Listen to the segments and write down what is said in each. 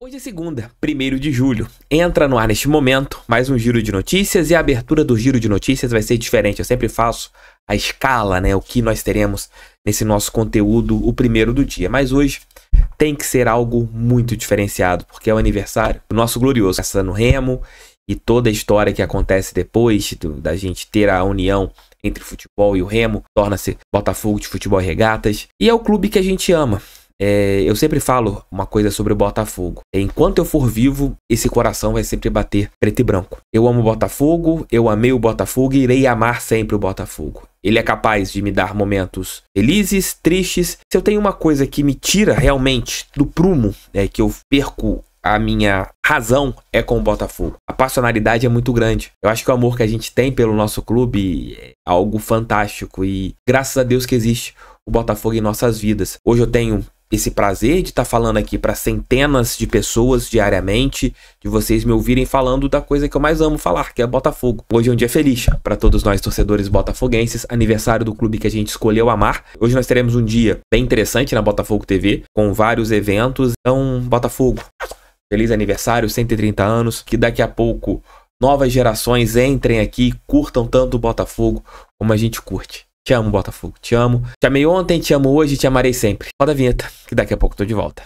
Hoje é segunda, 1 de julho. Entra no ar neste momento mais um giro de notícias e a abertura do giro de notícias vai ser diferente. Eu sempre faço a escala, né? O que nós teremos nesse nosso conteúdo, o primeiro do dia. Mas hoje tem que ser algo muito diferenciado, porque é o aniversário do nosso glorioso Cassiano Remo e toda a história que acontece depois do, da gente ter a união entre futebol e o Remo, torna-se Botafogo de Futebol e Regatas, e é o clube que a gente ama. É, eu sempre falo uma coisa sobre o Botafogo. É, enquanto eu for vivo, esse coração vai sempre bater preto e branco. Eu amo o Botafogo, eu amei o Botafogo e irei amar sempre o Botafogo. Ele é capaz de me dar momentos felizes, tristes. Se eu tenho uma coisa que me tira realmente do prumo, é que eu perco a minha razão é com o Botafogo. A passionalidade é muito grande. Eu acho que o amor que a gente tem pelo nosso clube é algo fantástico e graças a Deus que existe o Botafogo em nossas vidas. Hoje eu tenho esse prazer de estar tá falando aqui para centenas de pessoas diariamente, de vocês me ouvirem falando da coisa que eu mais amo falar, que é Botafogo. Hoje é um dia feliz para todos nós torcedores botafoguenses, aniversário do clube que a gente escolheu amar. Hoje nós teremos um dia bem interessante na Botafogo TV, com vários eventos. Então, Botafogo, feliz aniversário, 130 anos, que daqui a pouco novas gerações entrem aqui, curtam tanto o Botafogo como a gente curte. Te amo, Botafogo, te amo. Te amei ontem, te amo hoje, te amarei sempre. Roda a vinheta, que daqui a pouco tô de volta.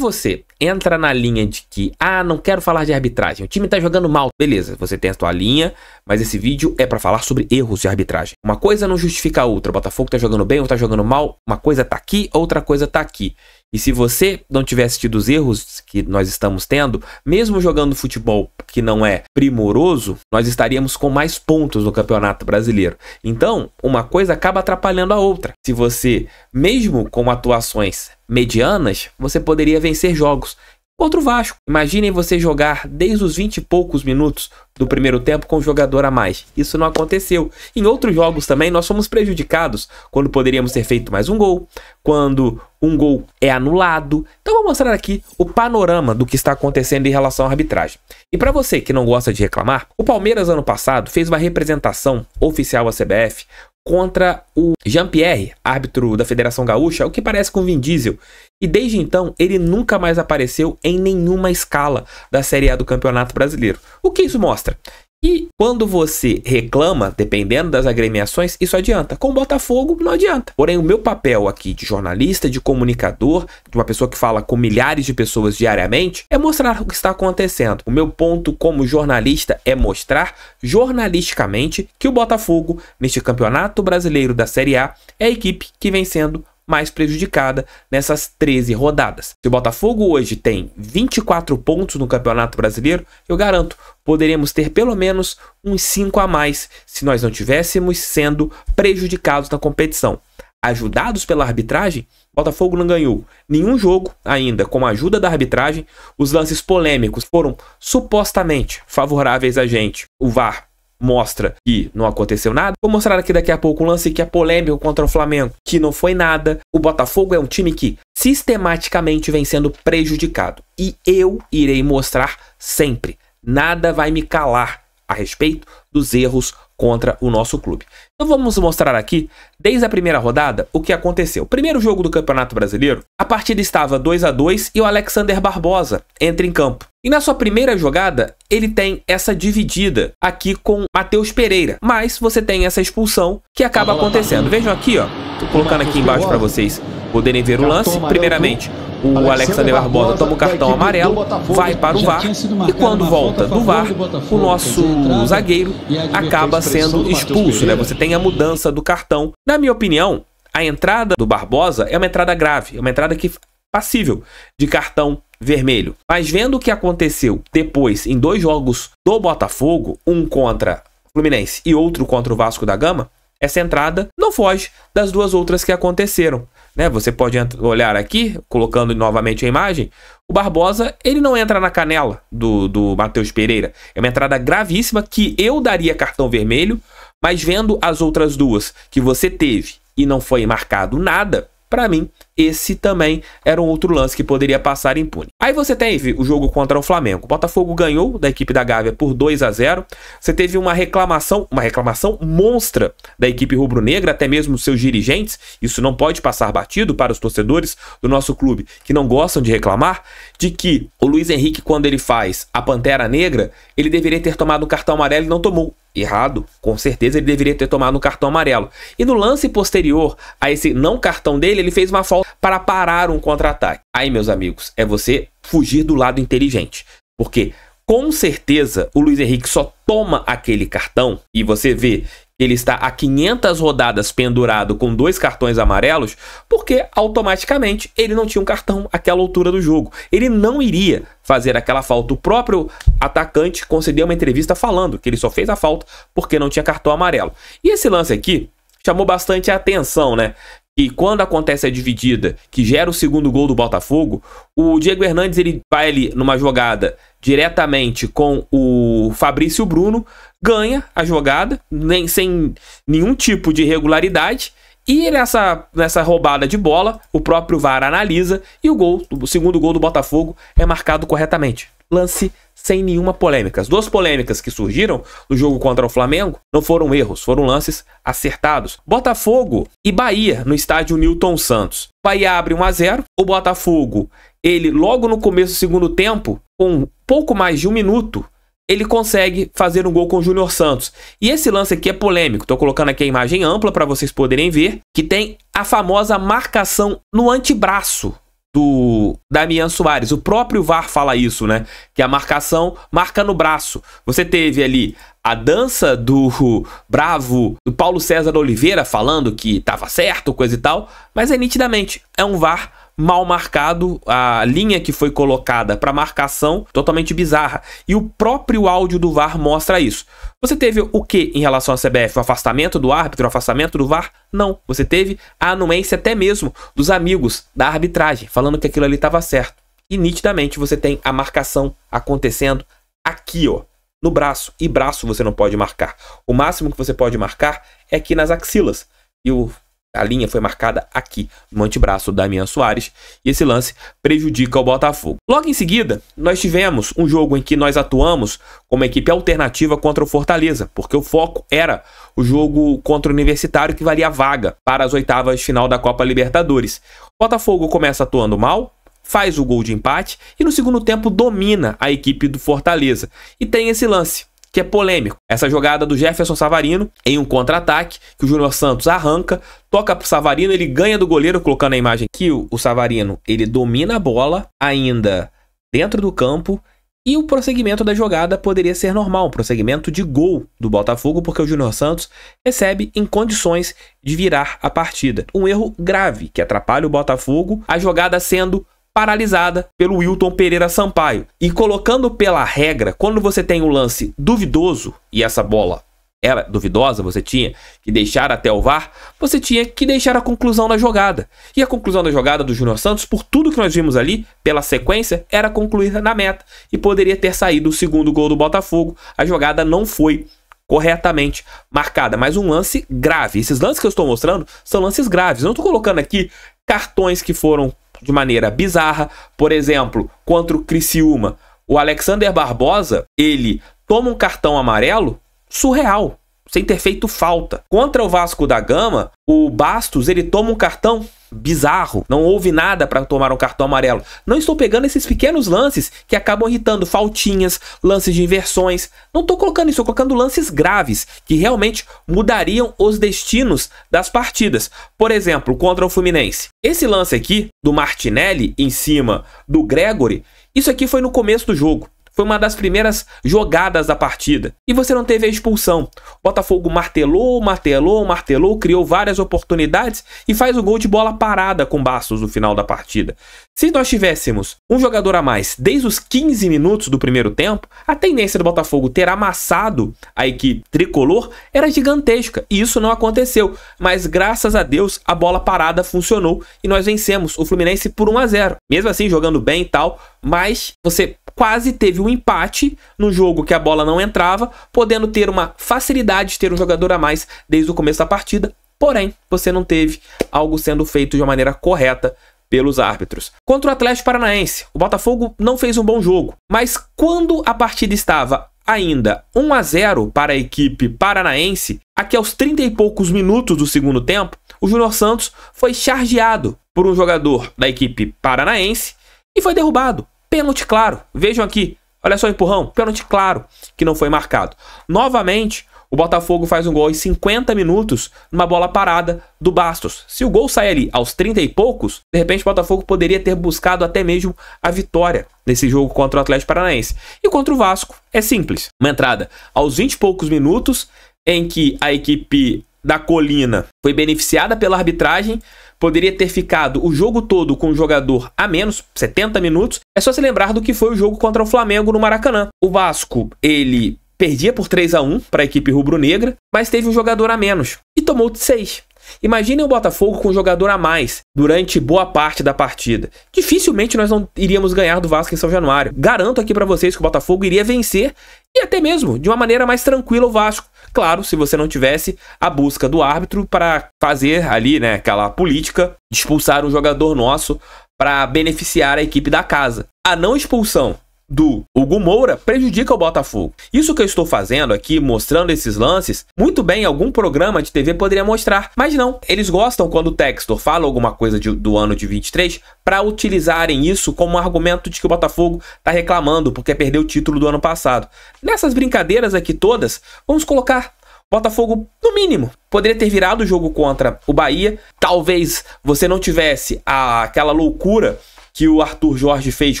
você entra na linha de que, ah, não quero falar de arbitragem, o time tá jogando mal, beleza, você tem a sua linha, mas esse vídeo é para falar sobre erros de arbitragem. Uma coisa não justifica a outra, o Botafogo tá jogando bem ou tá jogando mal, uma coisa tá aqui, outra coisa tá aqui. E se você não tivesse tido os erros que nós estamos tendo, mesmo jogando futebol que não é primoroso, nós estaríamos com mais pontos no Campeonato Brasileiro. Então, uma coisa acaba atrapalhando a outra. Se você, mesmo com atuações medianas, você poderia vencer jogos contra o Vasco. Imaginem você jogar desde os 20 e poucos minutos do primeiro tempo com um jogador a mais. Isso não aconteceu. Em outros jogos também nós fomos prejudicados quando poderíamos ter feito mais um gol, quando um gol é anulado. Então vou mostrar aqui o panorama do que está acontecendo em relação à arbitragem. E para você que não gosta de reclamar, o Palmeiras ano passado fez uma representação oficial à CBF contra o Jean-Pierre, árbitro da Federação Gaúcha, o que parece com Vin Diesel. E desde então, ele nunca mais apareceu em nenhuma escala da Série A do Campeonato Brasileiro. O que isso mostra? E quando você reclama, dependendo das agremiações, isso adianta. Com o Botafogo, não adianta. Porém, o meu papel aqui de jornalista, de comunicador, de uma pessoa que fala com milhares de pessoas diariamente, é mostrar o que está acontecendo. O meu ponto como jornalista é mostrar, jornalisticamente, que o Botafogo, neste campeonato brasileiro da Série A, é a equipe que vem sendo mais prejudicada nessas 13 rodadas. Se o Botafogo hoje tem 24 pontos no Campeonato Brasileiro, eu garanto, poderíamos ter pelo menos uns 5 a mais se nós não tivéssemos sendo prejudicados na competição. Ajudados pela arbitragem, Botafogo não ganhou nenhum jogo ainda com a ajuda da arbitragem. Os lances polêmicos foram supostamente favoráveis a gente. O VAR mostra que não aconteceu nada. Vou mostrar aqui daqui a pouco o lance que é polêmico contra o Flamengo, que não foi nada. O Botafogo é um time que sistematicamente vem sendo prejudicado. E eu irei mostrar sempre. Nada vai me calar a respeito dos erros contra o nosso clube. Então vamos mostrar aqui, desde a primeira rodada, o que aconteceu. Primeiro jogo do Campeonato Brasileiro, a partida estava 2 a 2 e o Alexander Barbosa entra em campo. E na sua primeira jogada, ele tem essa dividida aqui com Matheus Pereira, mas você tem essa expulsão que acaba tá acontecendo. Vejam aqui, ó, tô colocando aqui embaixo para vocês Poderem ver o lance, primeiramente, o Alexander Barbosa toma o cartão amarelo, vai para o VAR e quando volta do VAR, o nosso zagueiro acaba sendo expulso, né? Você tem a mudança do cartão. Na minha opinião, a entrada do Barbosa é uma entrada grave, é uma entrada que passível de cartão vermelho. Mas vendo o que aconteceu depois em dois jogos do Botafogo, um contra Fluminense e outro contra o Vasco da Gama, essa entrada não foge das duas outras que aconteceram né? Você pode olhar aqui, colocando novamente a imagem, o Barbosa, ele não entra na canela do, do Matheus Pereira. É uma entrada gravíssima que eu daria cartão vermelho, mas vendo as outras duas que você teve e não foi marcado nada, para mim, esse também era um outro lance que poderia passar impune. Aí você teve o jogo contra o Flamengo. O Botafogo ganhou da equipe da Gávea por 2 a 0. Você teve uma reclamação, uma reclamação monstra da equipe rubro-negra, até mesmo seus dirigentes. Isso não pode passar batido para os torcedores do nosso clube que não gostam de reclamar de que o Luiz Henrique quando ele faz a Pantera Negra, ele deveria ter tomado um cartão amarelo e não tomou errado, com certeza ele deveria ter tomado um cartão amarelo. E no lance posterior a esse não cartão dele, ele fez uma falta para parar um contra-ataque. Aí, meus amigos, é você fugir do lado inteligente. Porque com certeza o Luiz Henrique só toma aquele cartão e você vê ele está a 500 rodadas pendurado com dois cartões amarelos, porque automaticamente ele não tinha um cartão àquela altura do jogo. Ele não iria fazer aquela falta. O próprio atacante concedeu uma entrevista falando que ele só fez a falta porque não tinha cartão amarelo. E esse lance aqui chamou bastante a atenção, né? E quando acontece a dividida, que gera o segundo gol do Botafogo, o Diego Hernandes ele vai ali numa jogada diretamente com o Fabrício Bruno, ganha a jogada, nem, sem nenhum tipo de regularidade. E nessa, nessa roubada de bola, o próprio VAR analisa e o gol, o segundo gol do Botafogo é marcado corretamente. Lance sem nenhuma polêmica. As duas polêmicas que surgiram no jogo contra o Flamengo não foram erros, foram lances acertados. Botafogo e Bahia no estádio Newton Santos. Bahia abre 1 a 0, o Botafogo ele logo no começo do segundo tempo, com pouco mais de um minuto, ele consegue fazer um gol com o Júnior Santos. E esse lance aqui é polêmico. Estou colocando aqui a imagem ampla para vocês poderem ver, que tem a famosa marcação no antebraço do Damian Soares. O próprio VAR fala isso, né? Que a marcação marca no braço. Você teve ali a dança do bravo do Paulo César Oliveira falando que estava certo, coisa e tal, mas é nitidamente é um VAR mal marcado, a linha que foi colocada para marcação totalmente bizarra. E o próprio áudio do VAR mostra isso. Você teve o que em relação à CBF? O afastamento do árbitro, o afastamento do VAR? Não. Você teve a anuência até mesmo dos amigos da arbitragem, falando que aquilo ali estava certo. E nitidamente você tem a marcação acontecendo aqui, ó, no braço. E braço você não pode marcar. O máximo que você pode marcar é aqui nas axilas. E o a linha foi marcada aqui no antebraço da Damian Soares e esse lance prejudica o Botafogo. Logo em seguida, nós tivemos um jogo em que nós atuamos como equipe alternativa contra o Fortaleza, porque o foco era o jogo contra o Universitário que valia vaga para as oitavas final da Copa Libertadores. O Botafogo começa atuando mal, faz o gol de empate e no segundo tempo domina a equipe do Fortaleza. E tem esse lance que é polêmico. Essa jogada do Jefferson Savarino em um contra-ataque que o Júnior Santos arranca, toca pro Savarino, ele ganha do goleiro, colocando a imagem que o, Savarino, ele domina a bola ainda dentro do campo e o prosseguimento da jogada poderia ser normal, um prosseguimento de gol do Botafogo, porque o Júnior Santos recebe em condições de virar a partida. Um erro grave que atrapalha o Botafogo, a jogada sendo paralisada pelo Wilton Pereira Sampaio. E colocando pela regra, quando você tem um lance duvidoso, e essa bola era duvidosa, você tinha que deixar até o VAR, você tinha que deixar a conclusão da jogada. E a conclusão da jogada do Júnior Santos, por tudo que nós vimos ali, pela sequência, era concluída na meta e poderia ter saído o segundo gol do Botafogo. A jogada não foi corretamente marcada, mas um lance grave. Esses lances que eu estou mostrando são lances graves. Eu não estou colocando aqui cartões que foram de maneira bizarra, por exemplo, contra o Criciúma. O Alexander Barbosa, ele toma um cartão amarelo surreal sem ter feito falta. Contra o Vasco da Gama, o Bastos ele toma um cartão bizarro, não houve nada para tomar um cartão amarelo. Não estou pegando esses pequenos lances que acabam irritando faltinhas, lances de inversões. Não estou colocando isso, estou colocando lances graves que realmente mudariam os destinos das partidas. Por exemplo, contra o Fluminense. Esse lance aqui do Martinelli em cima do Gregory, isso aqui foi no começo do jogo. Foi uma das primeiras jogadas da partida. E você não teve a expulsão. O Botafogo martelou, martelou, martelou, criou várias oportunidades e faz o gol de bola parada com Bastos no final da partida. Se nós tivéssemos um jogador a mais desde os 15 minutos do primeiro tempo, a tendência do Botafogo ter amassado a equipe tricolor era gigantesca e isso não aconteceu. Mas graças a Deus a bola parada funcionou e nós vencemos o Fluminense por 1 a 0. Mesmo assim jogando bem e tal, mas você quase teve um empate no jogo que a bola não entrava, podendo ter uma facilidade de ter um jogador a mais desde o começo da partida. Porém, você não teve algo sendo feito de uma maneira correta pelos árbitros. Contra o Atlético Paranaense, o Botafogo não fez um bom jogo, mas quando a partida estava ainda 1 a 0 para a equipe paranaense, aqui aos 30 e poucos minutos do segundo tempo, o Júnior Santos foi chargeado por um jogador da equipe paranaense e foi derrubado. Pênalti claro. Vejam aqui. Olha só o empurrão. Pênalti claro que não foi marcado. Novamente, o Botafogo faz um gol aos 50 minutos numa bola parada do Bastos. Se o gol sai ali aos 30 e poucos, de repente o Botafogo poderia ter buscado até mesmo a vitória nesse jogo contra o Atlético Paranaense. E contra o Vasco é simples. Uma entrada aos 20 e poucos minutos em que a equipe da Colina foi beneficiada pela arbitragem, poderia ter ficado o jogo todo com um jogador a menos, 70 minutos, é só se lembrar do que foi o jogo contra o Flamengo no Maracanã. O Vasco, ele perdia por 3 a 1 para a equipe rubro-negra, mas teve um jogador a menos e tomou de 6. Imaginem o Botafogo com um jogador a mais durante boa parte da partida. Dificilmente nós não iríamos ganhar do Vasco em São Januário. Garanto aqui para vocês que o Botafogo iria vencer e até mesmo de uma maneira mais tranquila o Vasco, Claro, se você não tivesse a busca do árbitro para fazer ali, né, aquela política de expulsar um jogador nosso para beneficiar a equipe da casa. A não expulsão do Hugo Moura prejudica o Botafogo. Isso que eu estou fazendo aqui, mostrando esses lances, muito bem, algum programa de TV poderia mostrar, mas não. Eles gostam quando o Textor fala alguma coisa de, do ano de 23 para utilizarem isso como argumento de que o Botafogo está reclamando porque perdeu o título do ano passado. Nessas brincadeiras aqui todas, vamos colocar Botafogo, no mínimo, poderia ter virado o jogo contra o Bahia. Talvez você não tivesse a, aquela loucura que o Arthur Jorge fez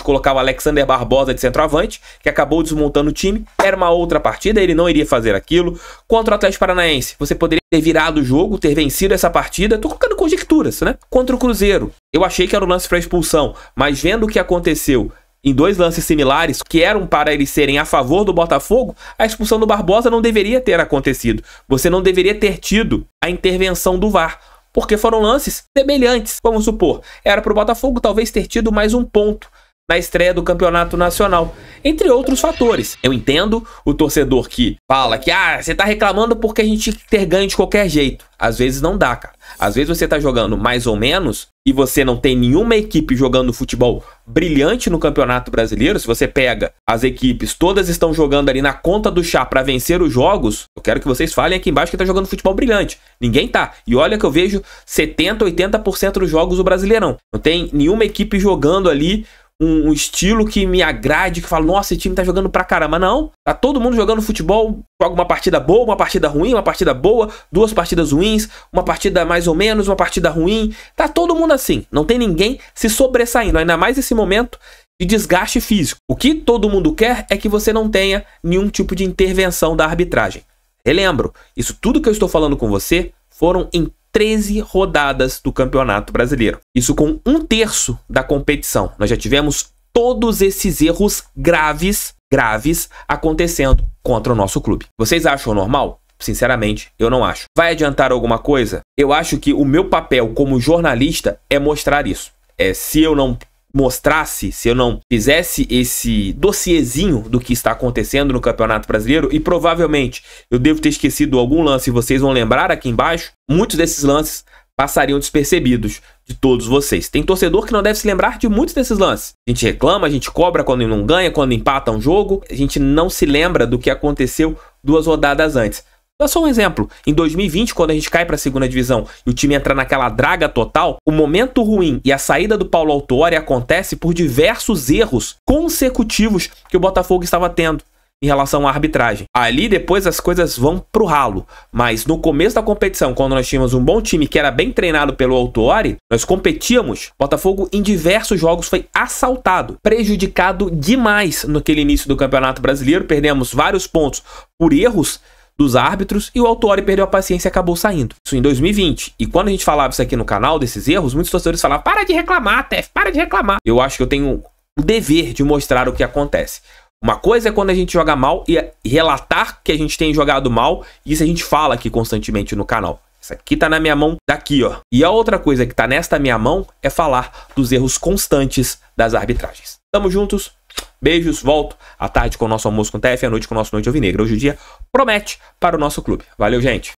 colocar o Alexander Barbosa de centroavante, que acabou desmontando o time. Era uma outra partida, ele não iria fazer aquilo. Contra o Atlético Paranaense, você poderia ter virado o jogo, ter vencido essa partida. Tô colocando conjecturas, né? Contra o Cruzeiro, eu achei que era o lance para expulsão, mas vendo o que aconteceu em dois lances similares, que eram para eles serem a favor do Botafogo, a expulsão do Barbosa não deveria ter acontecido. Você não deveria ter tido a intervenção do VAR porque foram lances semelhantes. Vamos supor, era para o Botafogo talvez ter tido mais um ponto na estreia do Campeonato Nacional, entre outros fatores. Eu entendo o torcedor que fala que ah, você tá reclamando porque a gente ter ganho de qualquer jeito. Às vezes não dá, cara. Às vezes você tá jogando mais ou menos e você não tem nenhuma equipe jogando futebol brilhante no Campeonato Brasileiro. Se você pega as equipes, todas estão jogando ali na conta do chá para vencer os jogos. Eu quero que vocês falem aqui embaixo que tá jogando futebol brilhante. Ninguém tá. E olha que eu vejo 70, 80% dos jogos do Brasileirão. Não tem nenhuma equipe jogando ali um, um estilo que me agrade, que fala, nossa, esse time tá jogando pra caramba. Não, tá todo mundo jogando futebol, joga uma partida boa, uma partida ruim, uma partida boa, duas partidas ruins, uma partida mais ou menos, uma partida ruim. Tá todo mundo assim, não tem ninguém se sobressaindo, ainda mais nesse momento de desgaste físico. O que todo mundo quer é que você não tenha nenhum tipo de intervenção da arbitragem. Relembro, isso tudo que eu estou falando com você foram em 13 rodadas do Campeonato Brasileiro. Isso com um terço da competição. Nós já tivemos todos esses erros graves, graves, acontecendo contra o nosso clube. Vocês acham normal? Sinceramente, eu não acho. Vai adiantar alguma coisa? Eu acho que o meu papel como jornalista é mostrar isso. É, se eu não mostrasse, se eu não fizesse esse dossiêzinho do que está acontecendo no Campeonato Brasileiro, e provavelmente eu devo ter esquecido algum lance, vocês vão lembrar aqui embaixo, muitos desses lances passariam despercebidos de todos vocês. Tem torcedor que não deve se lembrar de muitos desses lances. A gente reclama, a gente cobra quando não ganha, quando empata um jogo, a gente não se lembra do que aconteceu duas rodadas antes. Dá só um exemplo. Em 2020, quando a gente cai para a segunda divisão e o time entra naquela draga total, o momento ruim e a saída do Paulo Autori acontece por diversos erros consecutivos que o Botafogo estava tendo em relação à arbitragem. Ali depois as coisas vão pro ralo, mas no começo da competição, quando nós tínhamos um bom time que era bem treinado pelo Autuori, nós competíamos. Botafogo em diversos jogos foi assaltado, prejudicado demais naquele início do Campeonato Brasileiro, perdemos vários pontos por erros dos árbitros e o Autori perdeu a paciência e acabou saindo. Isso em 2020. E quando a gente falava isso aqui no canal, desses erros, muitos torcedores falavam: para de reclamar, Tef, para de reclamar. Eu acho que eu tenho o dever de mostrar o que acontece. Uma coisa é quando a gente joga mal e relatar que a gente tem jogado mal, isso a gente fala aqui constantemente no canal. Isso aqui tá na minha mão daqui, ó. E a outra coisa que tá nesta minha mão é falar dos erros constantes das arbitragens. Tamo juntos, Beijos, volto à tarde com o nosso almoço com o TF, à noite com o nosso Noite Alvinegra. Hoje o dia promete para o nosso clube. Valeu, gente.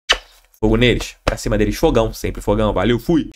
Fogo neles, pra cima deles fogão, sempre fogão. Valeu, fui.